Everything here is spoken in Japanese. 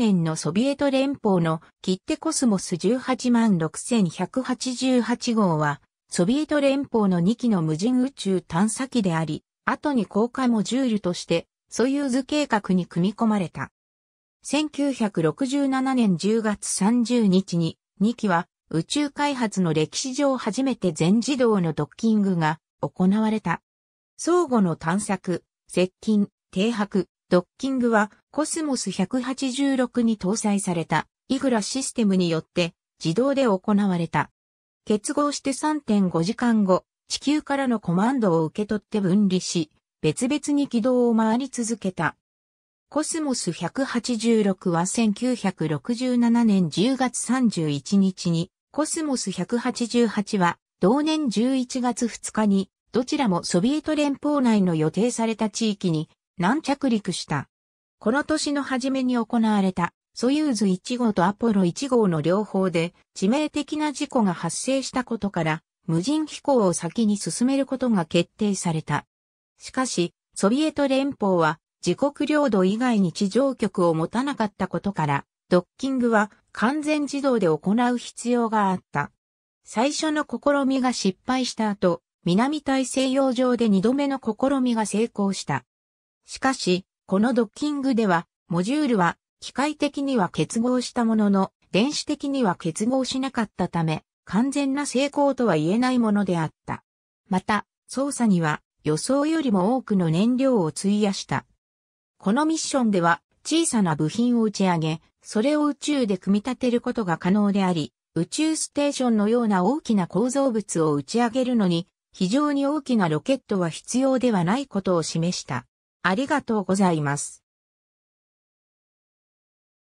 年のソビエト連邦の切手コスモス186,188号は、ソビエト連邦の2機の無人宇宙探査機であり、後に公開モジュールとして、ソユーズ計画に組み込まれた。1967年10月30日に、2機は宇宙開発の歴史上初めて全自動のドッキングが行われた。相互の探索、接近、停泊、ドッキングはコスモス186に搭載されたイグラシステムによって自動で行われた。結合して3.5時間後、地球からのコマンドを受け取って分離し、別々に軌道を回り続けた。コスモス186は1967年10月31日に、コスモス188は同年11月2日に、どちらもソビエト連邦内の予定された地域に軟着陸した。この年の初めに行われたソユーズ1号とアポロ1号の両方で致命的な事故が発生したことから無人飛行を先に進めることが決定された。しかし、ソビエト連邦は自国領土以外に地上局を持たなかったことから、ドッキングは完全自動で行う必要があった。最初の試みが失敗した後、南大西洋上で2度目の試みが成功した。しかし、このドッキングでは、モジュールは機械的には結合したものの、電子的には結合しなかったため、完全な成功とは言えないものであった。また、操作には予想よりも多くの燃料を費やした。このミッションでは小さな部品を打ち上げ、それを宇宙で組み立てることが可能であり、宇宙ステーションのような大きな構造物を打ち上げるのに、非常に大きなロケットは必要ではないことを示した。ありがとうございます。